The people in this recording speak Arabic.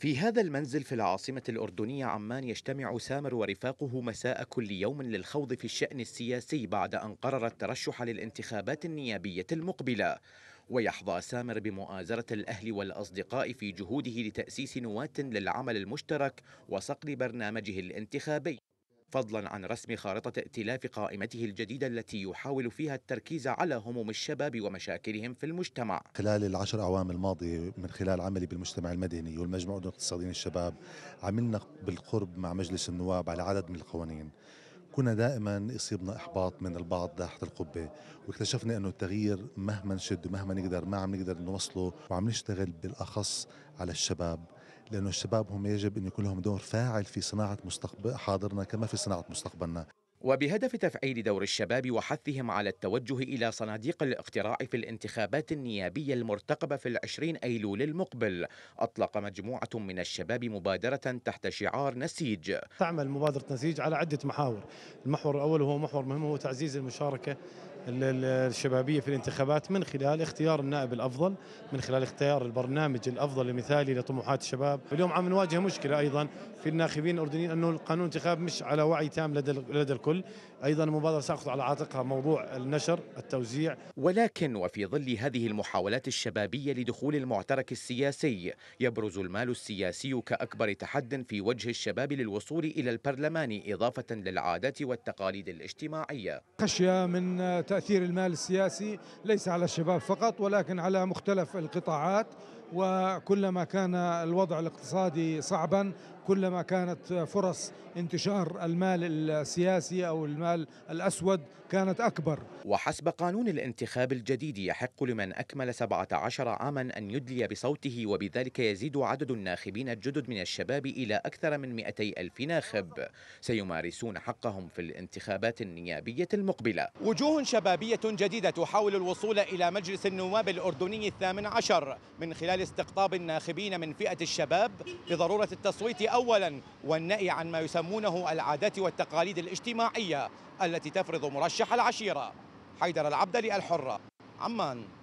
في هذا المنزل في العاصمة الأردنية عمان يجتمع سامر ورفاقه مساء كل يوم للخوض في الشأن السياسي بعد أن قرر الترشح للانتخابات النيابية المقبلة ويحظى سامر بمؤازرة الأهل والأصدقاء في جهوده لتأسيس نواة للعمل المشترك وصقل برنامجه الانتخابي فضلا عن رسم خارطة ائتلاف قائمته الجديدة التي يحاول فيها التركيز على هموم الشباب ومشاكلهم في المجتمع خلال العشر أعوام الماضية من خلال عملي بالمجتمع المدني والمجمع الاقتصادي للشباب عملنا بالقرب مع مجلس النواب على عدد من القوانين كنا دائما يصيبنا احباط من البعض تحت القبه واكتشفنا انه التغيير مهما نشد ومهما نقدر ما عم نقدر نوصله وعم نشتغل بالاخص على الشباب لأنه الشباب هم يجب أن يكون لهم دور فاعل في صناعة مستقبل حاضرنا كما في صناعة مستقبلنا وبهدف تفعيل دور الشباب وحثهم على التوجه إلى صناديق الاقتراع في الانتخابات النيابية المرتقبة في العشرين أيلول المقبل أطلق مجموعة من الشباب مبادرة تحت شعار نسيج تعمل مبادرة نسيج على عدة محاور المحور الأول هو محور مهم هو تعزيز المشاركة الشبابية في الانتخابات من خلال اختيار النائب الأفضل من خلال اختيار البرنامج الأفضل المثالي لطموحات الشباب اليوم عم نواجه مشكلة أيضا في الناخبين الأردنيين أنه القانون الانتخاب مش على وعي تام لدى, لدى الكل أيضا المبادرة ساخذ على عاتقها موضوع النشر التوزيع ولكن وفي ظل هذه المحاولات الشبابية لدخول المعترك السياسي يبرز المال السياسي كأكبر تحد في وجه الشباب للوصول إلى البرلمان إضافة للعادات والتقاليد الاجتماعية خشية من تأثير المال السياسي ليس على الشباب فقط ولكن على مختلف القطاعات وكلما كان الوضع الاقتصادي صعبا كلما كانت فرص انتشار المال السياسي او المال الاسود كانت اكبر. وحسب قانون الانتخاب الجديد يحق لمن اكمل 17 عاما ان يدلي بصوته وبذلك يزيد عدد الناخبين الجدد من الشباب الى اكثر من 200 الف ناخب سيمارسون حقهم في الانتخابات النيابيه المقبله. وجوه شبابيه جديده تحاول الوصول الى مجلس النواب الاردني الثامن عشر من خلال خلال استقطاب الناخبين من فئة الشباب بضرورة التصويت أولا والنأي عن ما يسمونه العادات والتقاليد الاجتماعية التي تفرض مرشح العشيرة حيدر العبدلي الحرة عمان